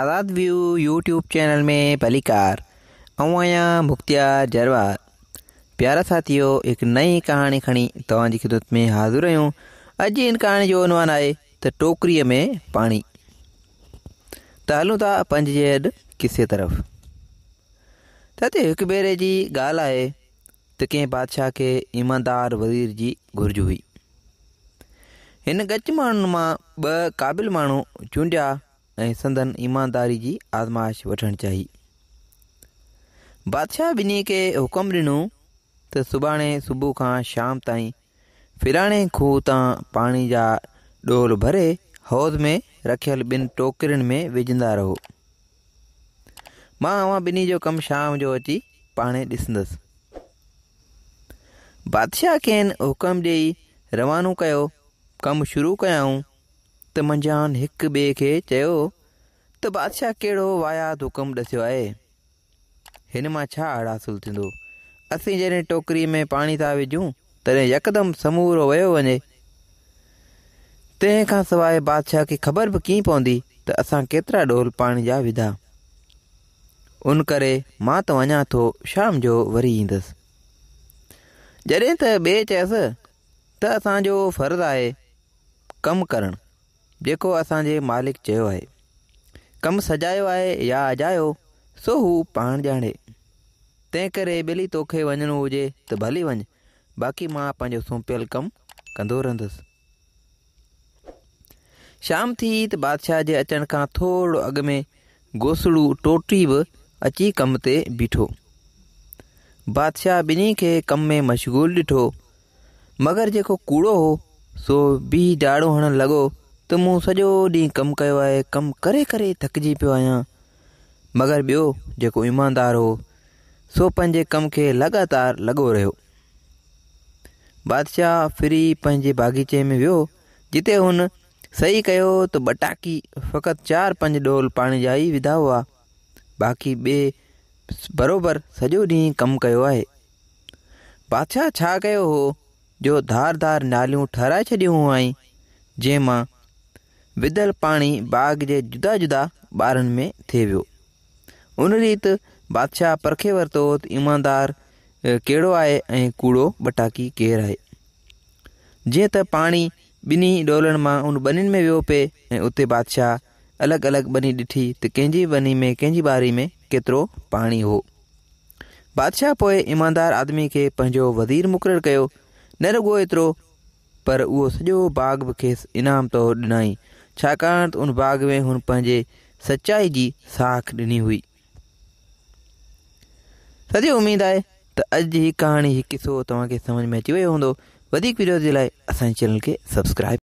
आज़ाद view YouTube channel में पहली car अवाया जरवार प्यारा साथियों हिकु नई कहानी खणी तव्हांजी ख़िदमत में हाज़िर आहियूं अॼु हिन कहाणी जो उनवान आहे तो टोकरीअ में पानी त हलूं था पंज जे तरफ़ त एक हिकु भेरे जी ॻाल्हि आहे त कंहिं बादशाह के ईमानदार वज़ीर जी घुर्ज हुई इन गच मान मां ॿ क़ाबिल माण्हू चूंडिया ऐं संदन ईमानदारी जी आज़माइश वठणु चाही बादशाह ॿिन्ही खे हुकुम ॾिनो त सुभाणे सुबुह खां शाम ताईं फिराणे खूह तां पाणी जा ॾोल भरे हौज़ में रखियल ॿिनि टोकरियुनि में विझंदा रहो मां ॿिन्ही जो कमु शाम जो अची पाणे ॾिसंदसि बादशाह खेनि हुकुम ॾेई रवानो कयो कमु शुरू कयाऊं मंझान हिकु ॿिए खे चयो त बादशाह कहिड़ो वाया हुकुम हुकुमु आहे हिन मां छा थींदो असीं जॾहिं टोकरी में पाणी था विझूं तॾहिं यकदमि समूरो वियो वञे तंहिं खां सवाइ बादशाह खे ख़बर बि कीअं पवंदी त असां केतिरा ढोल पाणी जा विधा उन करे मां त वञा थो शाम जो वरी ईंदसि जॾहिं त ॿिए चयसि त असांजो फ़र्ज़ु आहे कमु जेको असांजे मालिक चयो आहे कमु सजायो आहे या अजायो सो हू पाण ॼाणे तंहिं करे ॿिली तोखे वञिणो हुजे त भली वञु बाक़ी मां पंहिंजो सोंपियल कमु कंदो रहंदुसि शाम थी त बादशाह जे अचण खां थोरो अॻु में घोसड़ू टोटी बि अची कम ते बीठो बादशाह ॿिन्ही खे कम में मशगूल ॾिठो मगर जेको कूड़ो हो सो बि ॾाढो हणणु लॻो त मूं सॼो ॾींहुं कमु कयो आहे कमु करे करे थकिजी पियो आहियां मगर ॿियो जेको ईमानदार हो सो पंहिंजे कम खे लगातार लॻो रहियो बादशाह फिरी पंहिंजे बाग़ीचे में वियो जिते हुन सही कयो त ॿ टाकी फ़क़ति चारि पंज डोल पाणी जा ई विधा हुआ बाक़ी ॿिए बरोबरि सॼो ॾींहुं कमु कयो आहे बादशाह छा कयो हो जो धार धार नालियूं ठाराए छॾियूं हुआ जंहिं विधल पानी बाग जे जुदा जुदा बार में थे वो उन रीत बादशाह परखे वरतो त ईमानदार कड़ो आए कूड़ो बटाकी केर है जे त पानी बिन्हीं डोलन में उन बनिन में वो पे उत उते बादशाह अलग अलग बनी ॾिठी तो कंहिंजी बनी में कैं बारी में केतरो पानी हो बादशाह पोए ईमानदार आदमी के पंहिंजो वज़ीर मुकर कयो न रुगो एतरो पर उहो सॼो बाग बि खेसि इनाम तो ॾिनई छाकाणि त उन बाग़ में हुन पंहिंजे सचाई जी साख ॾिनी हुई सॼी उमेदु आहे त अॼु ई कहाणी हिकु किसो तव्हांखे सम्झ में अची वियो हूंदो वधीक वीडियो जे लाइ असांजे चैनल खे सब्सक्राइब